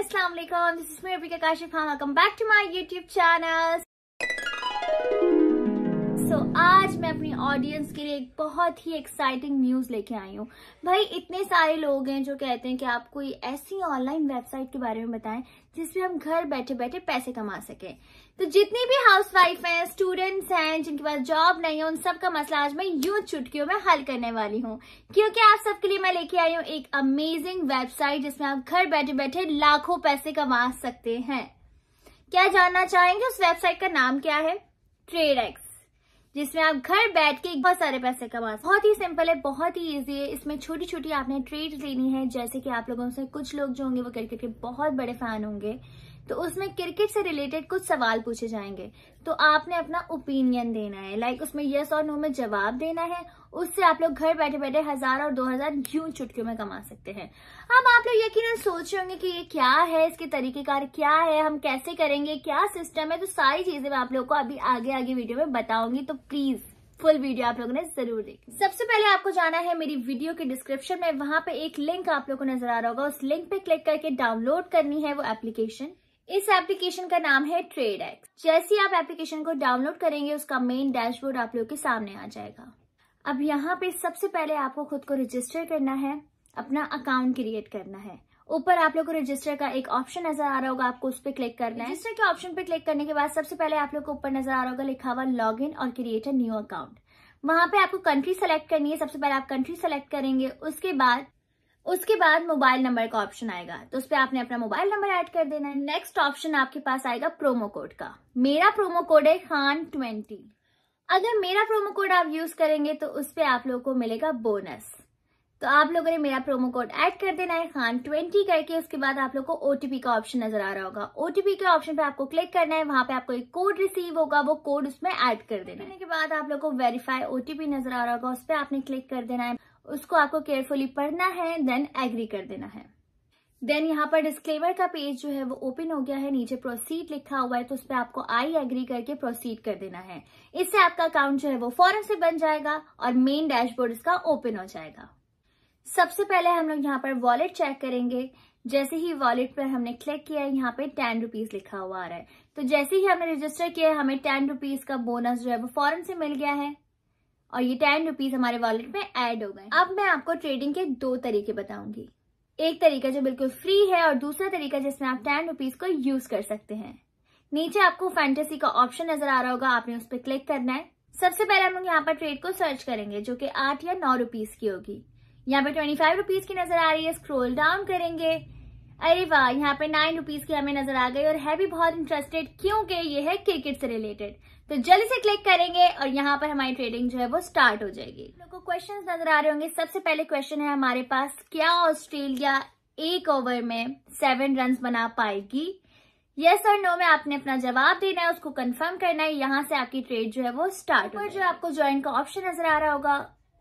Assalamualaikum. alaikum. This is me Bika Kashif. Welcome back to my YouTube channel. सो तो so, आज मैं अपनी audience के लिए एक बहुत ही एक्साइटिंग न्यूज लेके आई हूँ भाई इतने सारे लोग हैं जो कहते हैं कि आप कोई ऐसी ऑनलाइन वेबसाइट के बारे में बताएं जिसमें हम घर बैठे बैठे पैसे कमा सकें तो जितनी भी हाउसवाइफ हैं स्टूडेंट्स हैं जिनके पास जॉब नहीं है उन सब का मसला आज मैं यू चुटकियों में हल करने वाली हूँ क्योंकि आप सबके लिए मैं लेके आई हूँ एक अमेजिंग वेबसाइट जिसमें आप घर बैठे बैठे लाखों पैसे कमा सकते हैं क्या जानना चाहेंगे उस वेबसाइट का नाम क्या है ट्रेड एक्स जिसमें आप घर बैठ के बहुत सारे पैसे कमा सकते बहुत ही सिंपल है बहुत ही इजी है इसमें छोटी छोटी आपने ट्रेड लेनी है जैसे कि आप लोगों से कुछ लोग जो होंगे वो क्रिकेट के बहुत बड़े फैन होंगे तो उसमें क्रिकेट से रिलेटेड कुछ सवाल पूछे जाएंगे तो आपने अपना ओपिनियन देना है लाइक उसमें यस और नो में जवाब देना है उससे आप लोग घर बैठे बैठे हजार और दो हजार यूं चुटकियों में कमा सकते हैं अब आप लोग यकीन सोच रहे होंगे कि ये क्या है इसके तरीकेकार क्या है हम कैसे करेंगे क्या सिस्टम है तो सारी चीजें मैं आप लोग को अभी आगे आगे वीडियो में बताऊंगी तो प्लीज फुल वीडियो आप लोगों ने जरूर देखी सबसे पहले आपको जाना है मेरी वीडियो के डिस्क्रिप्शन में वहां पे एक लिंक आप लोगों को नजर आ रहा होगा उस लिंक पे क्लिक करके डाउनलोड करनी है वो एप्लीकेशन इस एप्लीकेशन का नाम है ट्रेड एक्स जैसे आप एप्लीकेशन को डाउनलोड करेंगे उसका मेन डैशबोर्ड आप लोग के सामने आ जाएगा अब यहाँ पे सबसे पहले आपको खुद को रजिस्टर करना है अपना अकाउंट क्रिएट करना है ऊपर आप लोग को रजिस्टर का एक ऑप्शन नजर आ रहा होगा आपको उस पर क्लिक करना है रजिस्टर के ऑप्शन पे क्लिक करने के बाद सबसे पहले आप लोग को ऊपर नजर आ रहा होगा लिखा हुआ लॉग इन और क्रिएट अ न्यू अकाउंट वहां पे आपको कंट्री सेलेक्ट करनी है सबसे पहले आप कंट्री सेलेक्ट करेंगे उसके बाद उसके बाद मोबाइल नंबर का ऑप्शन आएगा तो उस पर आपने अपना मोबाइल नंबर ऐड कर देना है नेक्स्ट ऑप्शन आपके पास आएगा प्रोमो कोड का मेरा प्रोमो कोड है खान ट्वेंटी अगर मेरा प्रोमो कोड आप यूज करेंगे तो उस पर आप लोगों को मिलेगा बोनस तो आप लोगों ने मेरा प्रोमो कोड ऐड कर देना है खान ट्वेंटी करके उसके बाद आप लोग को ओटीपी का ऑप्शन नजर आ रहा होगा ओटीपी के ऑप्शन पे आपको क्लिक करना है वहां पे आपको एक कोड रिसीव होगा वो कोड उसमें ऐड कर देना है के बाद आप लोग को वेरीफाई ओटीपी नजर आ रहा होगा उस पर आपने क्लिक कर देना है उसको आपको केयरफुली पढ़ना है देन एग्री कर देना है देन यहाँ पर डिस्क्लेमर का पेज जो है वो ओपन हो गया है नीचे प्रोसीड लिखा हुआ है तो उस पर आपको आई एग्री करके प्रोसीड कर देना है इससे आपका अकाउंट जो है वो फॉरन से बन जाएगा और मेन डैशबोर्ड इसका ओपन हो जाएगा सबसे पहले हम लोग यहाँ पर वॉलेट चेक करेंगे जैसे ही वॉलेट पर हमने क्लिक किया है यहाँ पे टेन रुपीज लिखा हुआ आ रहा है तो जैसे ही हमने रजिस्टर किया है हमें टेन रुपीज का बोनस जो है वो फॉरन से मिल गया है और ये टेन रुपीज हमारे वॉलेट में ऐड हो गए अब मैं आपको ट्रेडिंग के दो तरीके बताऊंगी एक तरीका जो बिल्कुल फ्री है और दूसरा तरीका जिसमें आप टेन रुपीज को यूज कर सकते हैं नीचे आपको फैंटेसी का ऑप्शन नजर आ रहा होगा आपने उस पर क्लिक करना है सबसे पहले हम लोग यहाँ पर ट्रेड को सर्च करेंगे जो कि आठ या नौ रुपीज की होगी यहाँ पे ट्वेंटी फाइव रुपीज की नजर आ रही है स्क्रोल डाउन करेंगे अरे वाह यहाँ पे नाइन रुपीज की हमें नजर आ गई और है भी बहुत इंटरेस्टेड क्योंकि ये है क्रिकेट से रिलेटेड तो जल्दी से क्लिक करेंगे और यहाँ पर हमारी ट्रेडिंग जो है वो स्टार्ट हो जाएगी लोगों को क्वेश्चन नजर आ रहे होंगे सबसे पहले क्वेश्चन है हमारे पास क्या ऑस्ट्रेलिया एक ओवर में सेवन रन बना पाएगी यस और नो में आपने अपना जवाब देना है उसको कंफर्म करना है यहाँ से आपकी ट्रेड जो है वो स्टार्ट पर जो आपको ज्वाइन का ऑप्शन नजर आ रहा होगा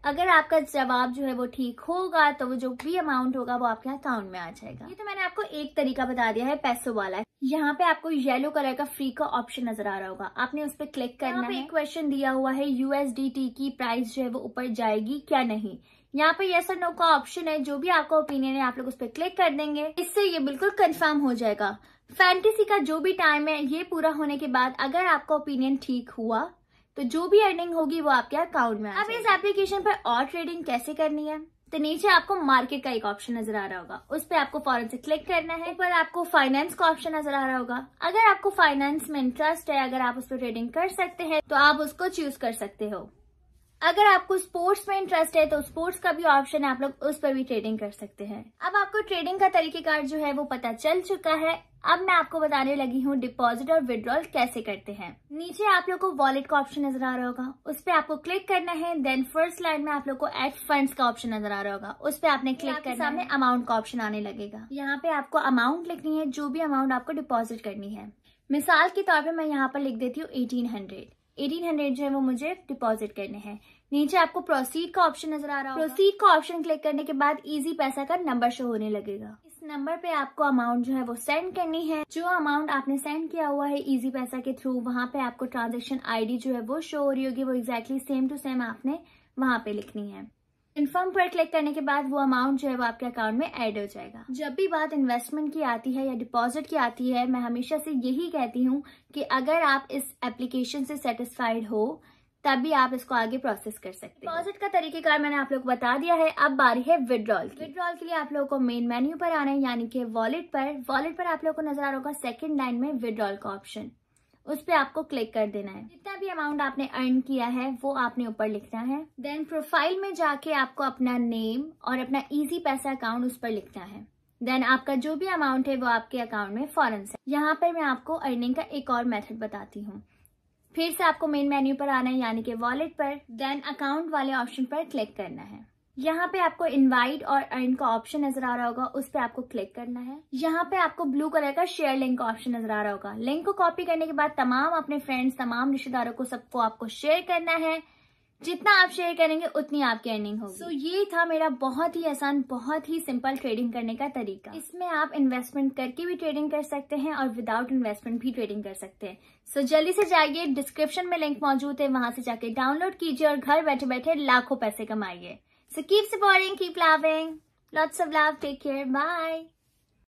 अगर आपका जवाब जो है वो ठीक होगा तो वो जो भी अमाउंट होगा वो आपके अकाउंट में आ जाएगा ये तो मैंने आपको एक तरीका बता दिया है पैसों वाला यहाँ पे आपको येलो कलर का फ्री का ऑप्शन नजर आ रहा होगा आपने उस पर क्लिक करना पे है क्वेश्चन दिया हुआ है यूएसडीटी की प्राइस जो है वो ऊपर जाएगी क्या नहीं यहाँ पे यस और नो का ऑप्शन है जो भी आपका ओपिनियन है आप लोग उस पर क्लिक कर देंगे इससे ये बिल्कुल कन्फर्म हो जाएगा फैंटेसी का जो भी टाइम है ये पूरा होने के बाद अगर आपका ओपिनियन ठीक हुआ तो जो भी अर्निंग होगी वो आपके अकाउंट में अब इस एप्लीकेशन पर और ट्रेडिंग कैसे करनी है तो नीचे आपको मार्केट का एक ऑप्शन नजर आ रहा होगा उस पर आपको फॉरन से क्लिक करना है पर आपको फाइनेंस का ऑप्शन नजर आ रहा होगा अगर आपको फाइनेंस में इंटरेस्ट है अगर आप उस पर ट्रेडिंग कर सकते हैं तो आप उसको चूज कर सकते हो अगर आपको स्पोर्ट्स में इंटरेस्ट है तो स्पोर्ट्स का भी ऑप्शन है आप लोग उस पर भी ट्रेडिंग कर सकते हैं अब आपको ट्रेडिंग का तरीकेकार जो है वो पता चल चुका है अब मैं आपको बताने लगी हूँ डिपॉजिट और विड्रॉल कैसे करते हैं नीचे आप लोग को वॉलेट का ऑप्शन नजर आ रहा होगा उस पर आपको क्लिक करना है देन फर्स्ट लाइन में आप लोग को एड फंड का ऑप्शन नजर आ रहा होगा उस पर आपने क्लिक कर सामने अमाउंट का ऑप्शन आने लगेगा यहाँ पे आपको अमाउंट लिखनी है जो भी अमाउंट आपको डिपॉजिट करनी है मिसाल के तौर पर मैं यहाँ पर लिख देती हूँ एटीन हंड्रेड एटीन हंड्रेड जो है वो मुझे डिपॉजिट करने हैं नीचे आपको प्रोसीड का ऑप्शन नजर आ रहा होगा प्रोसीड का ऑप्शन क्लिक करने के बाद इजी पैसा का नंबर शो होने लगेगा इस नंबर पे आपको अमाउंट जो है वो सेंड करनी है जो अमाउंट आपने सेंड किया हुआ है इजी पैसा के थ्रू वहां पे आपको ट्रांजेक्शन आईडी जो है वो शो हो रही होगी वो एग्जैक्टली सेम टू सेम आपने वहां पे लिखनी है इन्फॉर्म पर क्लिक करने के बाद वो अमाउंट जो है वो आपके अकाउंट में ऐड हो जाएगा जब भी बात इन्वेस्टमेंट की आती है या डिपॉजिट की आती है मैं हमेशा से यही कहती हूँ कि अगर आप इस एप्लीकेशन से सेटिस्फाइड हो तभी आप इसको आगे प्रोसेस कर सकते हैं डिपॉजिट का तरीकेकार मैंने आप लोग को बता दिया है अब बारी है विड्रॉल की विड्रॉल के लिए आप लोगों को मेन मेन्यू पर आना है यानी कि वॉलेट पर वॉलेट पर आप लोगों को नजर आ रहा होगा सेकंड लाइन में विड्रॉल का ऑप्शन उस पर आपको क्लिक कर देना है जितना भी अमाउंट आपने अर्न किया है वो आपने ऊपर लिखना है देन प्रोफाइल में जाके आपको अपना नेम और अपना इजी पैसा अकाउंट उस पर लिखना है देन आपका जो भी अमाउंट है वो आपके अकाउंट में फॉरन से यहाँ पर मैं आपको अर्निंग का एक और मेथड बताती हूँ फिर से आपको मेन मेन्यू पर आना है यानी कि वॉलेट पर देन अकाउंट वाले ऑप्शन पर क्लिक करना है यहाँ पे आपको इनवाइट और अर्न का ऑप्शन नजर आ रहा होगा उस पर आपको क्लिक करना है यहाँ पे आपको ब्लू कलर का शेयर लिंक का ऑप्शन नजर आ रहा होगा लिंक को कॉपी करने के बाद तमाम अपने फ्रेंड्स तमाम रिश्तेदारों को सबको आपको शेयर करना है जितना आप शेयर करेंगे उतनी आपकी अर्निंग होगी सो so, ये था मेरा बहुत ही आसान बहुत ही सिंपल ट्रेडिंग करने का तरीका इसमें आप इन्वेस्टमेंट करके भी ट्रेडिंग कर सकते हैं और विदाउट इन्वेस्टमेंट भी ट्रेडिंग कर सकते हैं सो so, जल्दी से जाइए डिस्क्रिप्शन में लिंक मौजूद है वहां से जाके डाउनलोड कीजिए और घर बैठे बैठे लाखों पैसे कमाइए So keep supporting, keep loving. Lots of love. Take care. Bye.